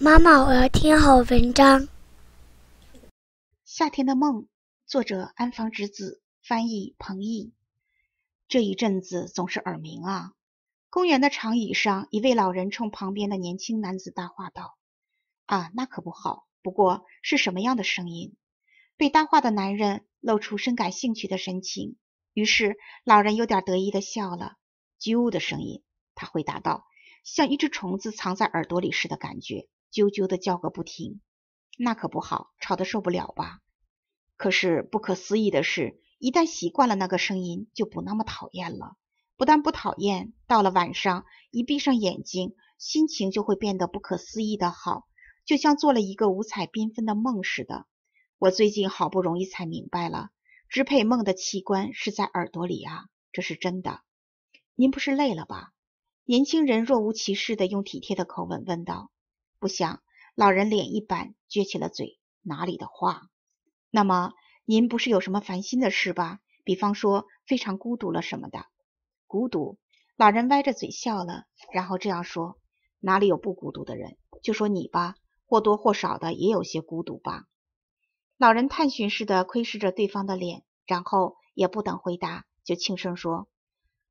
妈妈，我要听好文章。夏天的梦，作者安房直子，翻译彭毅。这一阵子总是耳鸣啊！公园的长椅上，一位老人冲旁边的年轻男子搭话道：“啊，那可不好。不过是什么样的声音？”被搭话的男人露出深感兴趣的神情，于是老人有点得意的笑了。“啾”的声音，他回答道：“像一只虫子藏在耳朵里似的感觉。”啾啾的叫个不停，那可不好，吵得受不了吧？可是不可思议的是，一旦习惯了那个声音，就不那么讨厌了。不但不讨厌，到了晚上，一闭上眼睛，心情就会变得不可思议的好，就像做了一个五彩缤纷的梦似的。我最近好不容易才明白了，支配梦的器官是在耳朵里啊，这是真的。您不是累了吧？年轻人若无其事的用体贴的口吻问道。不想，老人脸一板，撅起了嘴。哪里的话？那么您不是有什么烦心的事吧？比方说非常孤独了什么的。孤独？老人歪着嘴笑了，然后这样说：“哪里有不孤独的人？就说你吧，或多或少的也有些孤独吧。”老人探寻似的窥视着对方的脸，然后也不等回答，就轻声说：“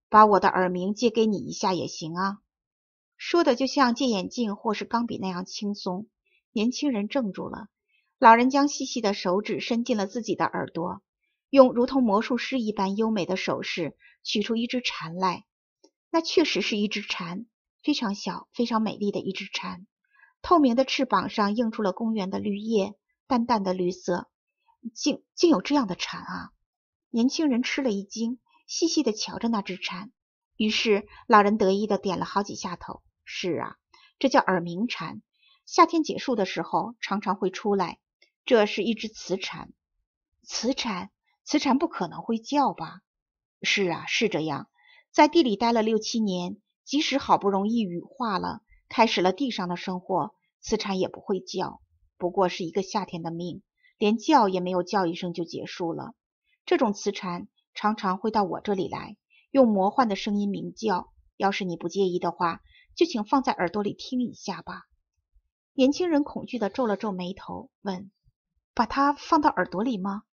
把我的耳鸣借给你一下也行啊。”说的就像借眼镜或是钢笔那样轻松。年轻人怔住了。老人将细细的手指伸进了自己的耳朵，用如同魔术师一般优美的手势取出一只蝉来。那确实是一只蝉，非常小，非常美丽的一只蝉。透明的翅膀上映出了公园的绿叶，淡淡的绿色。竟竟有这样的蝉啊！年轻人吃了一惊，细细的瞧着那只蝉。于是，老人得意的点了好几下头。是啊，这叫耳鸣蝉。夏天结束的时候，常常会出来。这是一只雌蝉，雌蝉，雌蝉不可能会叫吧？是啊，是这样。在地里待了六七年，即使好不容易羽化了，开始了地上的生活，雌蝉也不会叫。不过是一个夏天的命，连叫也没有叫一声就结束了。这种雌蝉常常会到我这里来，用魔幻的声音鸣叫。要是你不介意的话。就请放在耳朵里听一下吧。年轻人恐惧的皱了皱眉头，问：“把它放到耳朵里吗？”“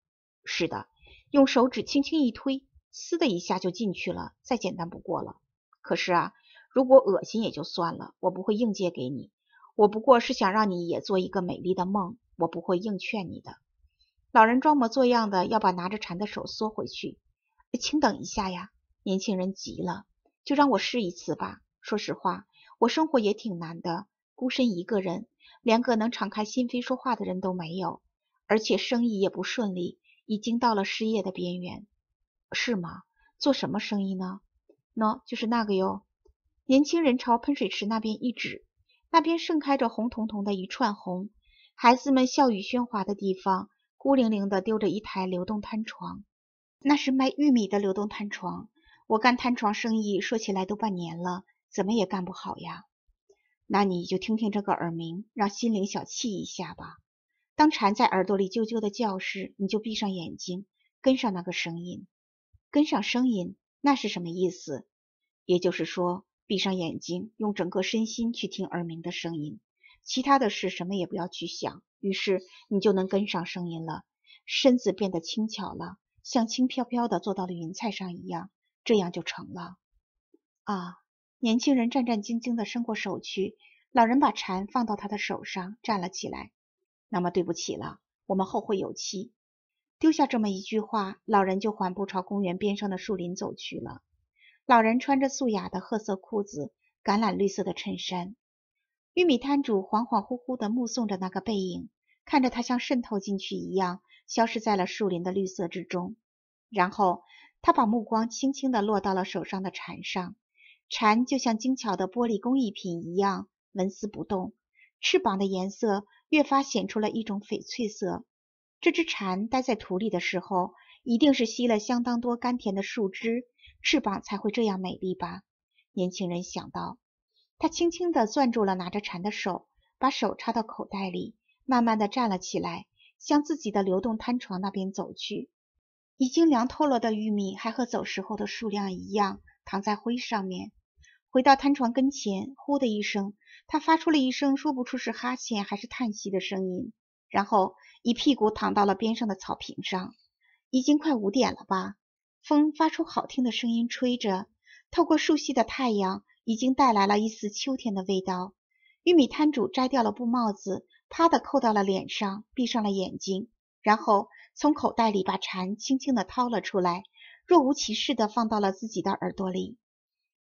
是的，用手指轻轻一推，嘶的一下就进去了，再简单不过了。可是啊，如果恶心也就算了，我不会硬借给你。我不过是想让你也做一个美丽的梦，我不会硬劝你的。”老人装模作样的要把拿着蝉的手缩回去。“请等一下呀！”年轻人急了，“就让我试一次吧。说实话。”我生活也挺难的，孤身一个人，连个能敞开心扉说话的人都没有，而且生意也不顺利，已经到了失业的边缘，是吗？做什么生意呢？喏，就是那个哟。年轻人朝喷水池那边一指，那边盛开着红彤彤的一串红，孩子们笑语喧哗的地方，孤零零的丢着一台流动摊床，那是卖玉米的流动摊床。我干摊床生意，说起来都半年了。怎么也干不好呀？那你就听听这个耳鸣，让心灵小憩一下吧。当蝉在耳朵里啾啾的叫时，你就闭上眼睛，跟上那个声音。跟上声音，那是什么意思？也就是说，闭上眼睛，用整个身心去听耳鸣的声音，其他的事什么也不要去想。于是你就能跟上声音了，身子变得轻巧了，像轻飘飘的坐到了云彩上一样。这样就成了啊。年轻人战战兢兢地伸过手去，老人把蝉放到他的手上，站了起来。那么，对不起了，我们后会有期。丢下这么一句话，老人就缓步朝公园边上的树林走去了。老人穿着素雅的褐色裤子、橄榄绿色的衬衫。玉米摊主恍恍惚惚地目送着那个背影，看着他像渗透进去一样消失在了树林的绿色之中。然后，他把目光轻轻地落到了手上的蝉上。蝉就像精巧的玻璃工艺品一样纹丝不动，翅膀的颜色越发显出了一种翡翠色。这只蝉待在土里的时候，一定是吸了相当多甘甜的树脂，翅膀才会这样美丽吧？年轻人想到，他轻轻地攥住了拿着蝉的手，把手插到口袋里，慢慢地站了起来，向自己的流动摊床那边走去。已经凉透了的玉米还和走时候的数量一样，躺在灰上面。回到摊床跟前，呼的一声，他发出了一声说不出是哈欠还是叹息的声音，然后一屁股躺到了边上的草坪上。已经快五点了吧？风发出好听的声音吹着，透过树隙的太阳已经带来了一丝秋天的味道。玉米摊主摘掉了布帽子，啪的扣到了脸上，闭上了眼睛，然后从口袋里把蝉轻轻地掏了出来，若无其事地放到了自己的耳朵里。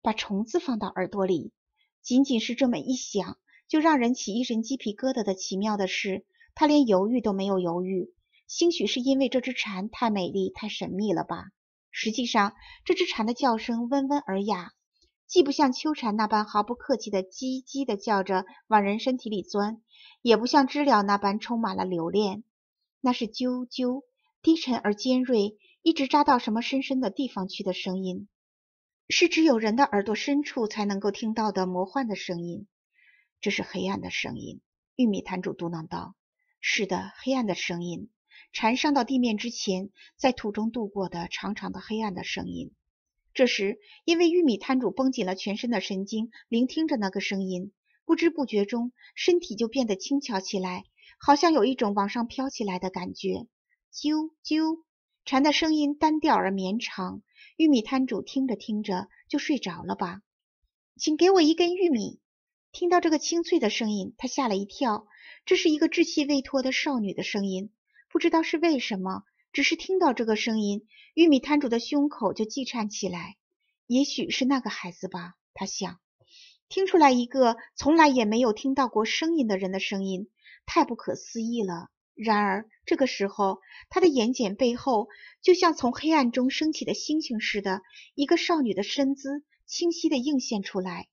把虫子放到耳朵里，仅仅是这么一想，就让人起一身鸡皮疙瘩的奇妙的是，他连犹豫都没有犹豫，兴许是因为这只蝉太美丽、太神秘了吧？实际上，这只蝉的叫声温文尔雅，既不像秋蝉那般毫不客气的叽叽的叫着往人身体里钻，也不像知了那般充满了留恋。那是啾啾，低沉而尖锐，一直扎到什么深深的地方去的声音。是只有人的耳朵深处才能够听到的魔幻的声音，这是黑暗的声音。玉米摊主嘟囔道：“是的，黑暗的声音，蝉上到地面之前，在土中度过的长长的黑暗的声音。”这时，因为玉米摊主绷紧了全身的神经，聆听着那个声音，不知不觉中，身体就变得轻巧起来，好像有一种往上飘起来的感觉。啾啾。蝉的声音单调而绵长，玉米摊主听着听着就睡着了吧？请给我一根玉米。听到这个清脆的声音，他吓了一跳。这是一个稚气未脱的少女的声音。不知道是为什么，只是听到这个声音，玉米摊主的胸口就悸颤起来。也许是那个孩子吧，他想。听出来一个从来也没有听到过声音的人的声音，太不可思议了。然而这个时候，她的眼睑背后，就像从黑暗中升起的星星似的，一个少女的身姿清晰地映现出来。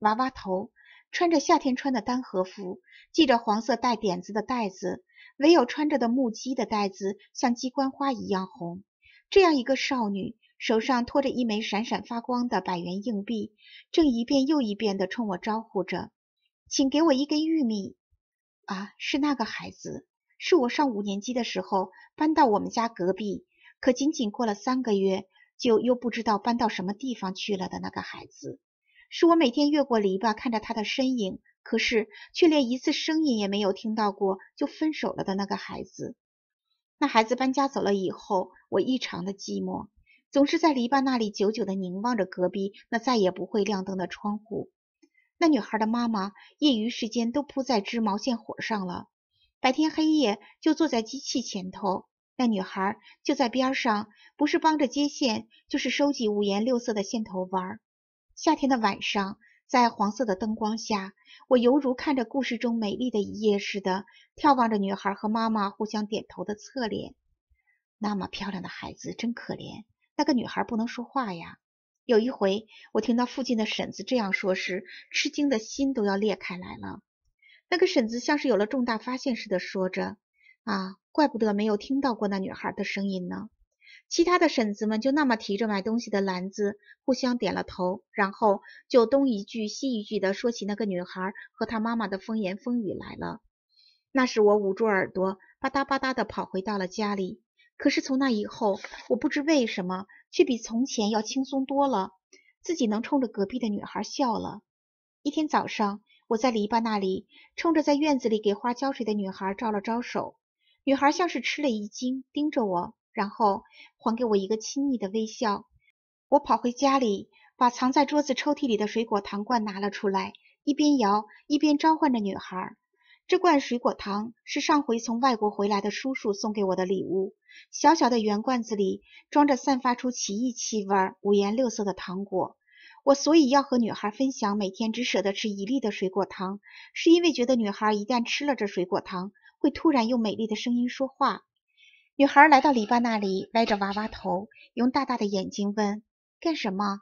娃娃头，穿着夏天穿的单和服，系着黄色带点子的带子，唯有穿着的木屐的带子像鸡冠花一样红。这样一个少女，手上托着一枚闪闪发光的百元硬币，正一遍又一遍地冲我招呼着：“请给我一根玉米。”啊，是那个孩子。是我上五年级的时候搬到我们家隔壁，可仅仅过了三个月，就又不知道搬到什么地方去了的那个孩子。是我每天越过篱笆看着他的身影，可是却连一次声音也没有听到过就分手了的那个孩子。那孩子搬家走了以后，我异常的寂寞，总是在篱笆那里久久的凝望着隔壁那再也不会亮灯的窗户。那女孩的妈妈业余时间都扑在织毛线活上了。白天黑夜就坐在机器前头，那女孩就在边上，不是帮着接线，就是收集五颜六色的线头儿。夏天的晚上，在黄色的灯光下，我犹如看着故事中美丽的一页似的，眺望着女孩和妈妈互相点头的侧脸。那么漂亮的孩子真可怜，那个女孩不能说话呀。有一回，我听到附近的婶子这样说时，吃惊的心都要裂开来了。那个婶子像是有了重大发现似的说着：“啊，怪不得没有听到过那女孩的声音呢。”其他的婶子们就那么提着买东西的篮子，互相点了头，然后就东一句西一句的说起那个女孩和她妈妈的风言风语来了。那时我捂住耳朵，吧嗒吧嗒的跑回到了家里。可是从那以后，我不知为什么却比从前要轻松多了，自己能冲着隔壁的女孩笑了。一天早上。我在篱笆那里冲着在院子里给花浇水的女孩招了招手，女孩像是吃了一惊，盯着我，然后还给我一个亲昵的微笑。我跑回家里，把藏在桌子抽屉里的水果糖罐拿了出来，一边摇一边召唤着女孩。这罐水果糖是上回从外国回来的叔叔送给我的礼物。小小的圆罐子里装着散发出奇异气味、五颜六色的糖果。我所以要和女孩分享每天只舍得吃一粒的水果糖，是因为觉得女孩一旦吃了这水果糖，会突然用美丽的声音说话。女孩来到篱笆那里，歪着娃娃头，用大大的眼睛问：“干什么？”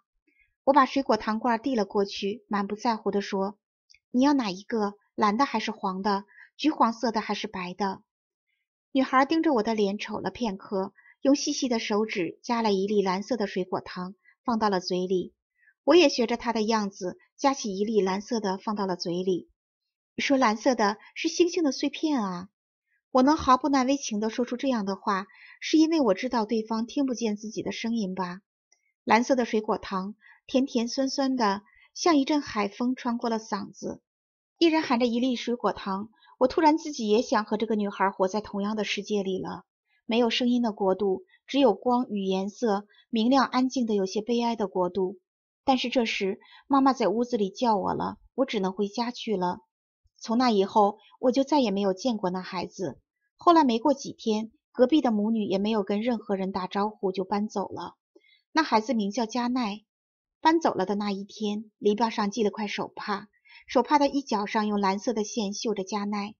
我把水果糖罐递了过去，满不在乎地说：“你要哪一个？蓝的还是黄的？橘黄色的还是白的？”女孩盯着我的脸瞅了片刻，用细细的手指夹了一粒蓝色的水果糖，放到了嘴里。我也学着她的样子，夹起一粒蓝色的，放到了嘴里，说：“蓝色的是星星的碎片啊！”我能毫不难为情地说出这样的话，是因为我知道对方听不见自己的声音吧？蓝色的水果糖，甜甜酸酸的，像一阵海风穿过了嗓子。一人含着一粒水果糖，我突然自己也想和这个女孩活在同样的世界里了。没有声音的国度，只有光与颜色，明亮、安静的有些悲哀的国度。但是这时妈妈在屋子里叫我了，我只能回家去了。从那以后，我就再也没有见过那孩子。后来没过几天，隔壁的母女也没有跟任何人打招呼就搬走了。那孩子名叫加奈。搬走了的那一天，篱笆上系了块手帕，手帕的一角上用蓝色的线绣着加奈，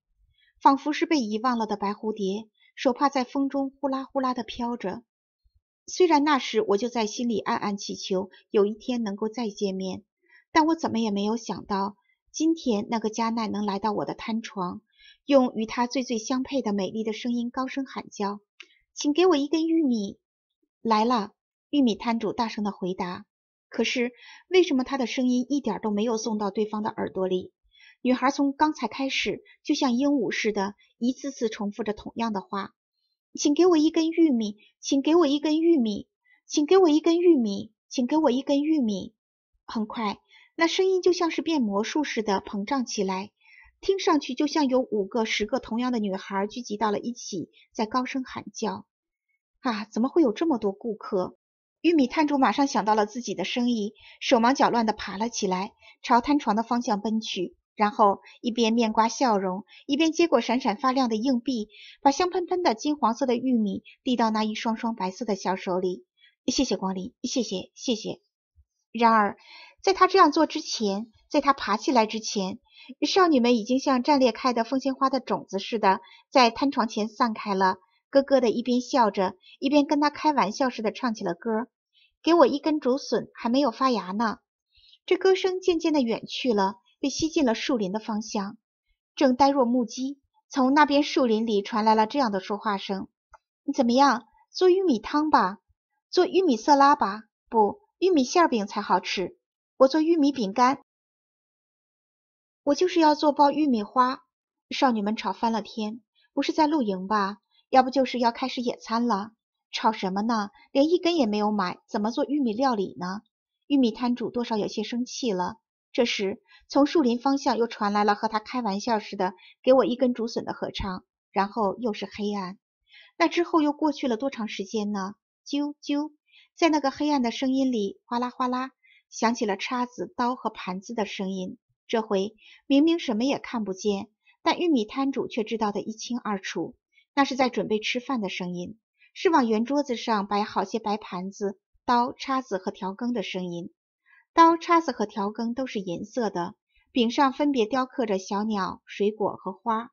仿佛是被遗忘了的白蝴蝶。手帕在风中呼啦呼啦地飘着。虽然那时我就在心里暗暗祈求有一天能够再见面，但我怎么也没有想到，今天那个加奈能来到我的摊床，用与她最最相配的美丽的声音高声喊叫：“请给我一根玉米。”来了，玉米摊主大声的回答。可是为什么他的声音一点都没有送到对方的耳朵里？女孩从刚才开始，就像鹦鹉似的，一次次重复着同样的话。请给我一根玉米，请给我一根玉米，请给我一根玉米，请给我一根玉米。很快，那声音就像是变魔术似的膨胀起来，听上去就像有五个、十个同样的女孩聚集到了一起，在高声喊叫。啊！怎么会有这么多顾客？玉米摊主马上想到了自己的生意，手忙脚乱地爬了起来，朝摊床的方向奔去。然后一边面挂笑容，一边接过闪闪发亮的硬币，把香喷喷的金黄色的玉米递到那一双双白色的小手里。谢谢光临，谢谢，谢谢。然而，在他这样做之前，在他爬起来之前，少女们已经像绽裂开的凤仙花的种子似的，在摊床前散开了，咯咯的一边笑着，一边跟他开玩笑似的唱起了歌：“给我一根竹笋，还没有发芽呢。”这歌声渐渐的远去了。被吸进了树林的方向，正呆若木鸡。从那边树林里传来了这样的说话声：“你怎么样？做玉米汤吧，做玉米色拉吧，不，玉米馅饼才好吃。我做玉米饼干，我就是要做爆玉米花。”少女们吵翻了天。不是在露营吧？要不就是要开始野餐了？吵什么呢？连一根也没有买，怎么做玉米料理呢？玉米摊主多少有些生气了。这时，从树林方向又传来了和他开玩笑似的给我一根竹笋的合唱，然后又是黑暗。那之后又过去了多长时间呢？啾啾，在那个黑暗的声音里，哗啦哗啦响起了叉子、刀和盘子的声音。这回明明什么也看不见，但玉米摊主却知道的一清二楚，那是在准备吃饭的声音，是往圆桌子上摆好些白盘子、刀、叉子和调羹的声音。刀叉子和调羹都是银色的，柄上分别雕刻着小鸟、水果和花。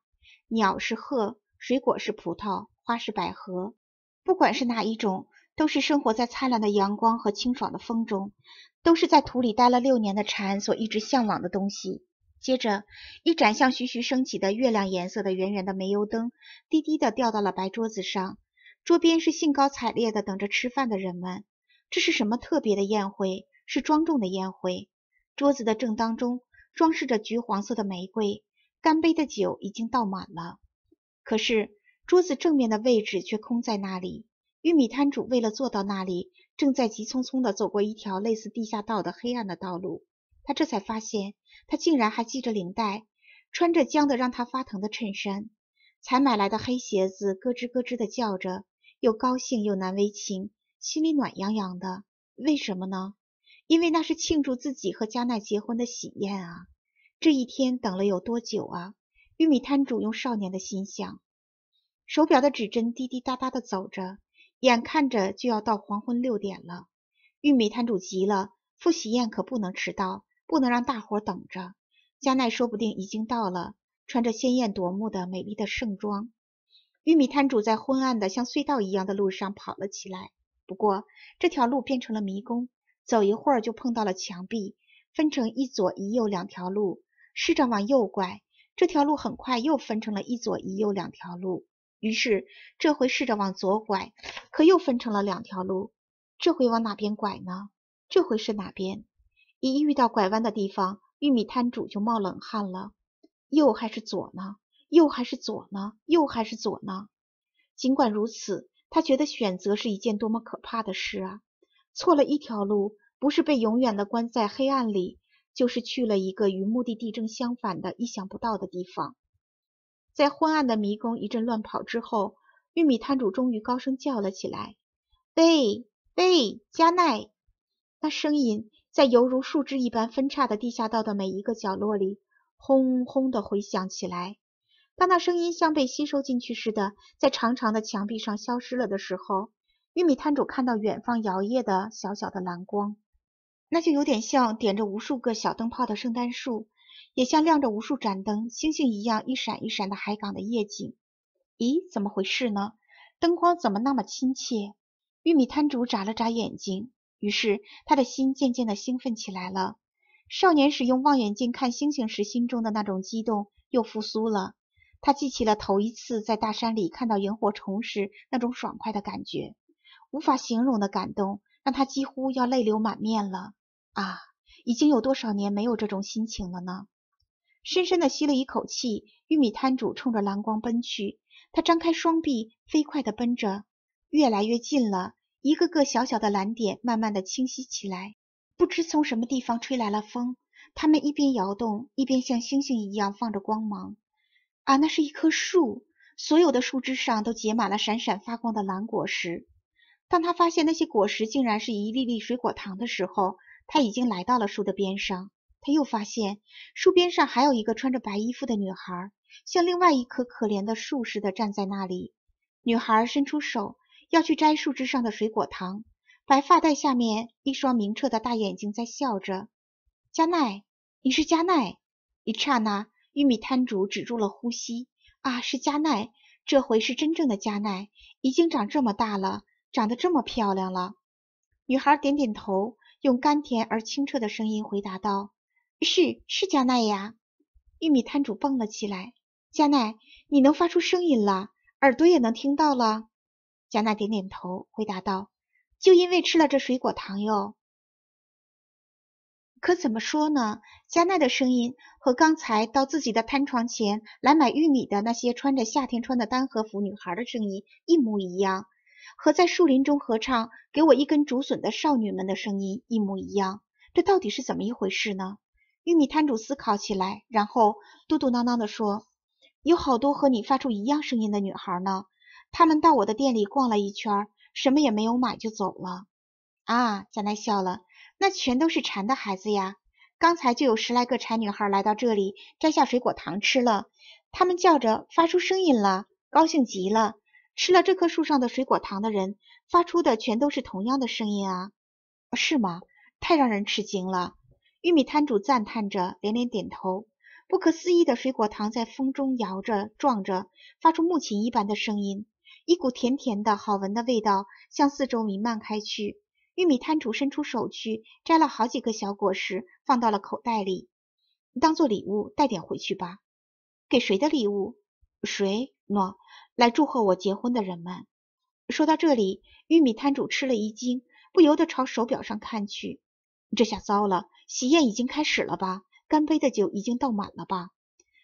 鸟是鹤，水果是葡萄，花是百合。不管是哪一种，都是生活在灿烂的阳光和清爽的风中，都是在土里待了六年的蝉所一直向往的东西。接着，一盏像徐徐升起的月亮颜色的圆圆的煤油灯，低低的掉到了白桌子上。桌边是兴高采烈的等着吃饭的人们。这是什么特别的宴会？是庄重的宴会。桌子的正当中装饰着橘黄色的玫瑰，干杯的酒已经倒满了，可是桌子正面的位置却空在那里。玉米摊主为了坐到那里，正在急匆匆地走过一条类似地下道的黑暗的道路。他这才发现，他竟然还系着领带，穿着僵的让他发疼的衬衫，才买来的黑鞋子咯吱咯吱地叫着，又高兴又难为情，心里暖洋洋的。为什么呢？因为那是庆祝自己和加奈结婚的喜宴啊！这一天等了有多久啊？玉米摊主用少年的心想，手表的指针滴滴答答地走着，眼看着就要到黄昏六点了。玉米摊主急了，赴喜宴可不能迟到，不能让大伙等着。加奈说不定已经到了，穿着鲜艳夺目的美丽的盛装。玉米摊主在昏暗的像隧道一样的路上跑了起来，不过这条路变成了迷宫。走一会儿就碰到了墙壁，分成一左一右两条路，试着往右拐，这条路很快又分成了一左一右两条路，于是这回试着往左拐，可又分成了两条路，这回往哪边拐呢？这回是哪边？一遇到拐弯的地方，玉米摊主就冒冷汗了，右还是左呢？右还是左呢？右还是左呢？尽管如此，他觉得选择是一件多么可怕的事啊！错了一条路，不是被永远的关在黑暗里，就是去了一个与目的地正相反的意想不到的地方。在昏暗的迷宫一阵乱跑之后，玉米摊主终于高声叫了起来：“喂，喂，加奈！”那声音在犹如树枝一般分叉的地下道的每一个角落里，轰轰地回响起来。当那声音像被吸收进去似的，在长长的墙壁上消失了的时候，玉米摊主看到远方摇曳的小小的蓝光，那就有点像点着无数个小灯泡的圣诞树，也像亮着无数盏灯星星一样一闪一闪的海港的夜景。咦，怎么回事呢？灯光怎么那么亲切？玉米摊主眨了眨眼睛，于是他的心渐渐的兴奋起来了。少年使用望远镜看星星时心中的那种激动又复苏了。他记起了头一次在大山里看到萤火虫时那种爽快的感觉。无法形容的感动，让他几乎要泪流满面了啊！已经有多少年没有这种心情了呢？深深地吸了一口气，玉米摊主冲着蓝光奔去。他张开双臂，飞快地奔着，越来越近了。一个个小小的蓝点，慢慢地清晰起来。不知从什么地方吹来了风，它们一边摇动，一边像星星一样放着光芒。啊，那是一棵树，所有的树枝上都结满了闪闪发光的蓝果实。当他发现那些果实竟然是一粒粒水果糖的时候，他已经来到了树的边上。他又发现树边上还有一个穿着白衣服的女孩，像另外一棵可怜的树似的站在那里。女孩伸出手要去摘树枝上的水果糖，白发带下面一双明澈的大眼睛在笑着。加奈，你是加奈！一刹那，玉米摊主止住了呼吸。啊，是加奈！这回是真正的加奈，已经长这么大了。长得这么漂亮了，女孩点点头，用甘甜而清澈的声音回答道：“是，是加奈呀。”玉米摊主蹦了起来：“加奈，你能发出声音了，耳朵也能听到了。”加奈点点头，回答道：“就因为吃了这水果糖哟。”可怎么说呢？加奈的声音和刚才到自己的摊床前来买玉米的那些穿着夏天穿的单和服女孩的声音一模一样。和在树林中合唱“给我一根竹笋”的少女们的声音一模一样，这到底是怎么一回事呢？玉米摊主思考起来，然后嘟嘟囔囔地说：“有好多和你发出一样声音的女孩呢，她们到我的店里逛了一圈，什么也没有买就走了。”啊，贾奈笑了，那全都是馋的孩子呀。刚才就有十来个馋女孩来到这里，摘下水果糖吃了，她们叫着发出声音了，高兴极了。吃了这棵树上的水果糖的人发出的全都是同样的声音啊，是吗？太让人吃惊了！玉米摊主赞叹着，连连点头。不可思议的水果糖在风中摇着、撞着，发出木琴一般的声音。一股甜甜的好闻的味道向四周弥漫开去。玉米摊主伸出手去，摘了好几个小果实，放到了口袋里，当做礼物带点回去吧。给谁的礼物？谁？喏，来祝贺我结婚的人们。说到这里，玉米摊主吃了一惊，不由得朝手表上看去。这下糟了，喜宴已经开始了吧？干杯的酒已经倒满了吧？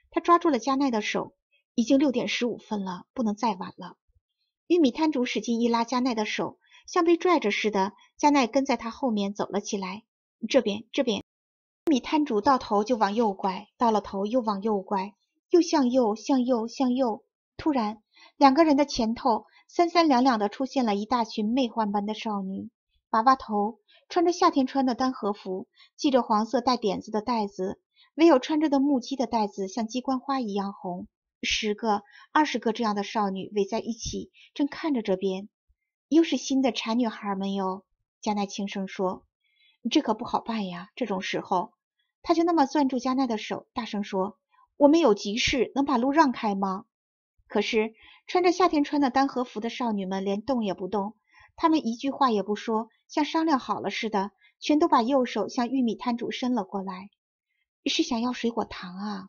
他抓住了加奈的手。已经六点十五分了，不能再晚了。玉米摊主使劲一拉加奈的手，像被拽着似的，加奈跟在他后面走了起来。这边，这边。玉米摊主到头就往右拐，到了头又往右拐，又向右，向右，向右。突然。两个人的前头，三三两两的出现了一大群魅幻般的少女，娃娃头，穿着夏天穿的单和服，系着黄色带点子的带子，唯有穿着的木屐的带子像鸡冠花一样红。十个、二十个这样的少女围在一起，正看着这边。又是新的馋女孩们哟，加奈轻声说：“这可不好办呀。”这种时候，他就那么攥住加奈的手，大声说：“我们有急事，能把路让开吗？”可是，穿着夏天穿的单和服的少女们连动也不动，她们一句话也不说，像商量好了似的，全都把右手向玉米摊主伸了过来，是想要水果糖啊？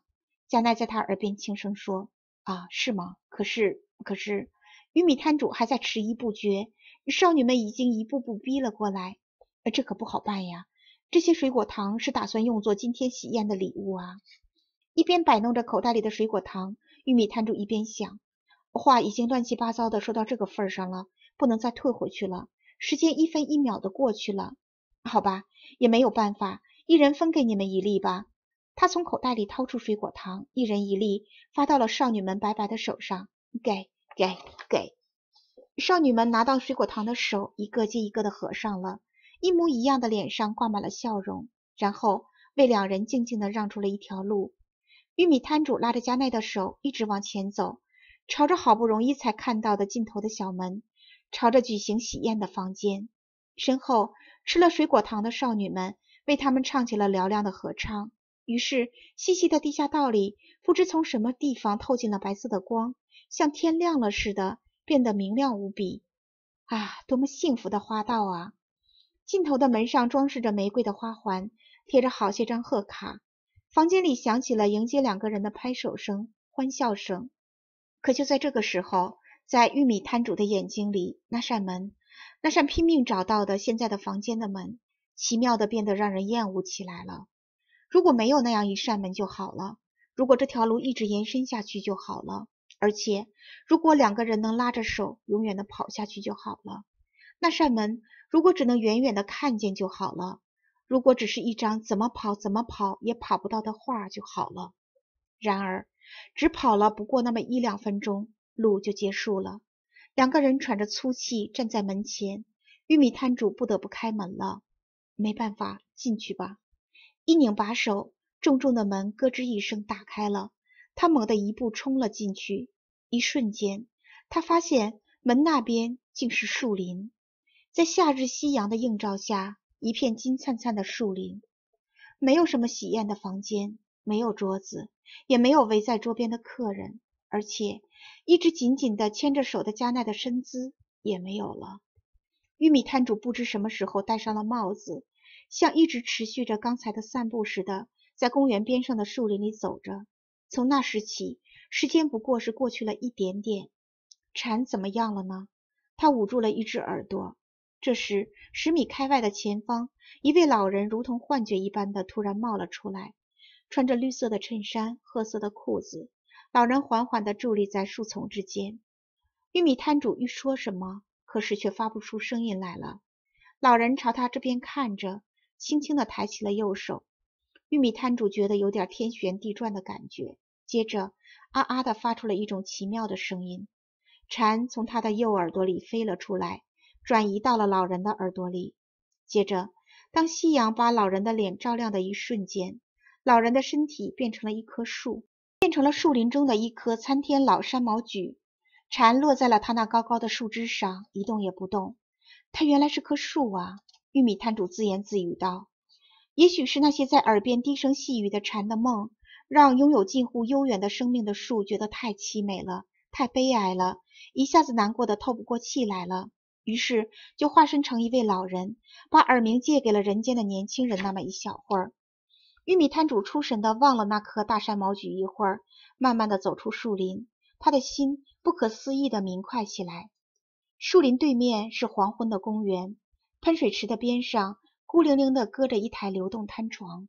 加奈在他耳边轻声说：“啊，是吗？可是，可是……”玉米摊主还在迟疑不决，少女们已经一步步逼了过来，这可不好办呀！这些水果糖是打算用作今天喜宴的礼物啊！一边摆弄着口袋里的水果糖。玉米摊主一边想，话已经乱七八糟的说到这个份上了，不能再退回去了。时间一分一秒的过去了，好吧，也没有办法，一人分给你们一粒吧。他从口袋里掏出水果糖，一人一粒，发到了少女们白白的手上。给，给，给！少女们拿到水果糖的手，一个接一个的合上了，一模一样的脸上挂满了笑容，然后为两人静静的让出了一条路。玉米摊主拉着加奈的手，一直往前走，朝着好不容易才看到的尽头的小门，朝着举行喜宴的房间。身后吃了水果糖的少女们为他们唱起了嘹亮的合唱。于是，细细的地下道里，不知从什么地方透进了白色的光，像天亮了似的，变得明亮无比。啊，多么幸福的花道啊！尽头的门上装饰着玫瑰的花环，贴着好些张贺卡。房间里响起了迎接两个人的拍手声、欢笑声。可就在这个时候，在玉米摊主的眼睛里，那扇门，那扇拼命找到的现在的房间的门，奇妙的变得让人厌恶起来了。如果没有那样一扇门就好了。如果这条路一直延伸下去就好了。而且，如果两个人能拉着手，永远的跑下去就好了。那扇门，如果只能远远的看见就好了。如果只是一张怎么跑怎么跑也跑不到的画就好了。然而，只跑了不过那么一两分钟，路就结束了。两个人喘着粗气站在门前，玉米摊主不得不开门了。没办法，进去吧。一拧把手，重重的门咯吱一声打开了。他猛地一步冲了进去。一瞬间，他发现门那边竟是树林，在夏日夕阳的映照下。一片金灿灿的树林，没有什么喜宴的房间，没有桌子，也没有围在桌边的客人，而且一直紧紧的牵着手的加奈的身姿也没有了。玉米摊主不知什么时候戴上了帽子，像一直持续着刚才的散步似的，在公园边上的树林里走着。从那时起，时间不过是过去了一点点。蝉怎么样了呢？他捂住了一只耳朵。这时，十米开外的前方，一位老人如同幻觉一般的突然冒了出来，穿着绿色的衬衫、褐色的裤子。老人缓缓地伫立在树丛之间。玉米摊主欲说什么，可是却发不出声音来了。老人朝他这边看着，轻轻地抬起了右手。玉米摊主觉得有点天旋地转的感觉，接着啊啊地发出了一种奇妙的声音，蝉从他的右耳朵里飞了出来。转移到了老人的耳朵里。接着，当夕阳把老人的脸照亮的一瞬间，老人的身体变成了一棵树，变成了树林中的一棵参天老山毛榉。蝉落在了他那高高的树枝上，一动也不动。他原来是棵树啊！玉米摊主自言自语道：“也许是那些在耳边低声细语的蝉的梦，让拥有近乎悠远的生命的树觉得太凄美了，太悲哀了，一下子难过的透不过气来了。”于是，就化身成一位老人，把耳鸣借给了人间的年轻人。那么一小会儿，玉米摊主出神的望了那棵大山毛榉一会儿，慢慢的走出树林。他的心不可思议的明快起来。树林对面是黄昏的公园，喷水池的边上，孤零零的搁着一台流动摊床。